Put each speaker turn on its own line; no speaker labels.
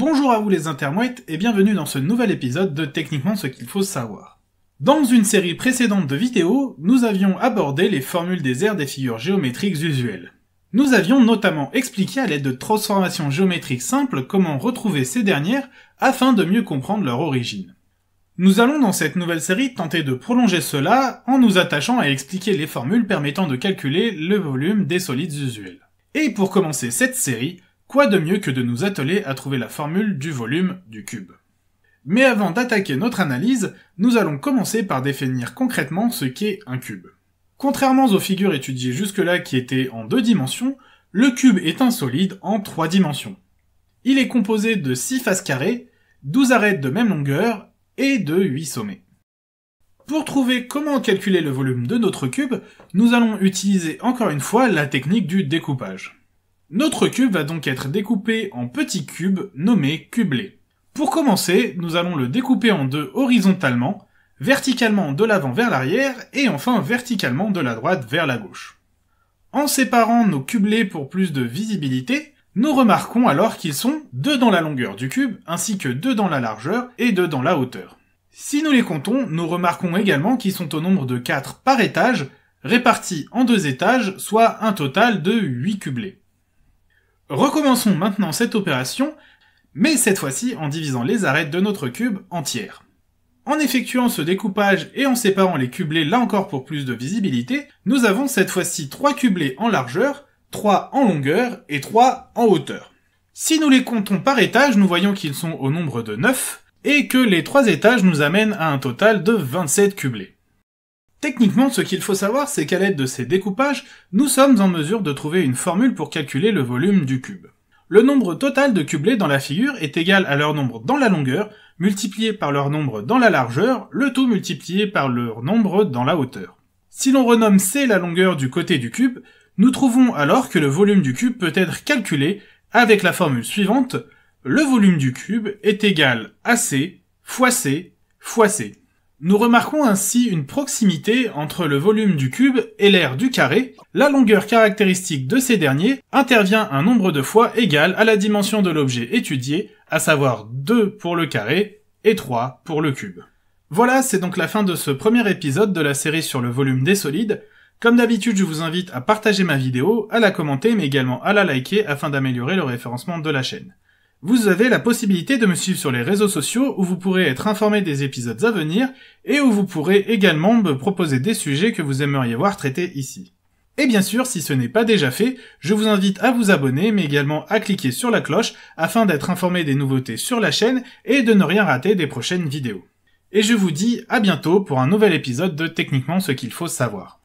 Bonjour à vous les intermouettes et bienvenue dans ce nouvel épisode de Techniquement ce qu'il faut savoir. Dans une série précédente de vidéos, nous avions abordé les formules des aires des figures géométriques usuelles. Nous avions notamment expliqué à l'aide de transformations géométriques simples comment retrouver ces dernières afin de mieux comprendre leur origine. Nous allons dans cette nouvelle série tenter de prolonger cela en nous attachant à expliquer les formules permettant de calculer le volume des solides usuels. Et pour commencer cette série, Quoi de mieux que de nous atteler à trouver la formule du volume du cube Mais avant d'attaquer notre analyse, nous allons commencer par définir concrètement ce qu'est un cube. Contrairement aux figures étudiées jusque-là qui étaient en deux dimensions, le cube est un solide en trois dimensions. Il est composé de 6 faces carrées, 12 arêtes de même longueur et de 8 sommets. Pour trouver comment calculer le volume de notre cube, nous allons utiliser encore une fois la technique du découpage. Notre cube va donc être découpé en petits cubes nommés cublés. Pour commencer, nous allons le découper en deux horizontalement, verticalement de l'avant vers l'arrière et enfin verticalement de la droite vers la gauche. En séparant nos cubelets pour plus de visibilité, nous remarquons alors qu'ils sont deux dans la longueur du cube ainsi que deux dans la largeur et deux dans la hauteur. Si nous les comptons, nous remarquons également qu'ils sont au nombre de 4 par étage, répartis en deux étages, soit un total de 8 cublés. Recommençons maintenant cette opération, mais cette fois-ci en divisant les arêtes de notre cube entière. En effectuant ce découpage et en séparant les cublés là encore pour plus de visibilité, nous avons cette fois-ci 3 cublés en largeur, 3 en longueur et 3 en hauteur. Si nous les comptons par étage, nous voyons qu'ils sont au nombre de 9 et que les 3 étages nous amènent à un total de 27 cublés. Techniquement, ce qu'il faut savoir, c'est qu'à l'aide de ces découpages, nous sommes en mesure de trouver une formule pour calculer le volume du cube. Le nombre total de cublés dans la figure est égal à leur nombre dans la longueur, multiplié par leur nombre dans la largeur, le tout multiplié par leur nombre dans la hauteur. Si l'on renomme C la longueur du côté du cube, nous trouvons alors que le volume du cube peut être calculé avec la formule suivante, le volume du cube est égal à C fois C fois C. Nous remarquons ainsi une proximité entre le volume du cube et l'aire du carré. La longueur caractéristique de ces derniers intervient un nombre de fois égal à la dimension de l'objet étudié, à savoir 2 pour le carré et 3 pour le cube. Voilà, c'est donc la fin de ce premier épisode de la série sur le volume des solides. Comme d'habitude, je vous invite à partager ma vidéo, à la commenter, mais également à la liker afin d'améliorer le référencement de la chaîne. Vous avez la possibilité de me suivre sur les réseaux sociaux où vous pourrez être informé des épisodes à venir et où vous pourrez également me proposer des sujets que vous aimeriez voir traités ici. Et bien sûr, si ce n'est pas déjà fait, je vous invite à vous abonner mais également à cliquer sur la cloche afin d'être informé des nouveautés sur la chaîne et de ne rien rater des prochaines vidéos. Et je vous dis à bientôt pour un nouvel épisode de Techniquement ce qu'il faut savoir.